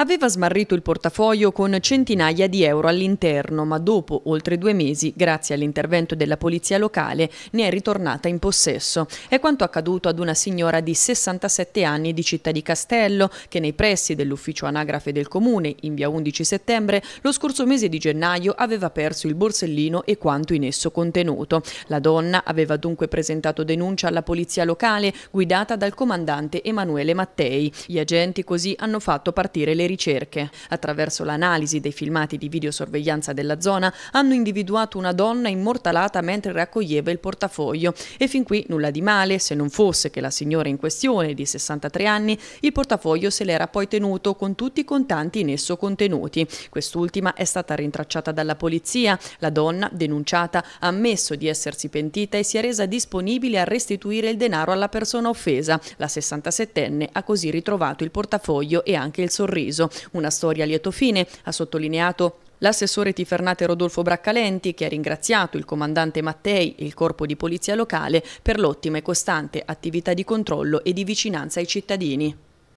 Aveva smarrito il portafoglio con centinaia di euro all'interno, ma dopo oltre due mesi, grazie all'intervento della polizia locale, ne è ritornata in possesso. È quanto accaduto ad una signora di 67 anni di Città di Castello, che nei pressi dell'ufficio anagrafe del comune, in via 11 settembre, lo scorso mese di gennaio aveva perso il borsellino e quanto in esso contenuto. La donna aveva dunque presentato denuncia alla polizia locale, guidata dal comandante Emanuele Mattei. Gli agenti così hanno fatto partire le ricerche. Attraverso l'analisi dei filmati di videosorveglianza della zona hanno individuato una donna immortalata mentre raccoglieva il portafoglio e fin qui nulla di male se non fosse che la signora in questione di 63 anni il portafoglio se l'era poi tenuto con tutti i contanti in esso contenuti. Quest'ultima è stata rintracciata dalla polizia. La donna, denunciata, ha ammesso di essersi pentita e si è resa disponibile a restituire il denaro alla persona offesa. La 67enne ha così ritrovato il portafoglio e anche il sorriso ucciso. Una storia a lieto fine, ha sottolineato L'assessore Tifernate Rodolfo Braccalenti, che ha ringraziato il comandante Mattei e il corpo di polizia locale per l'ottima e costante attività di controllo e di vicinanza ai cittadini.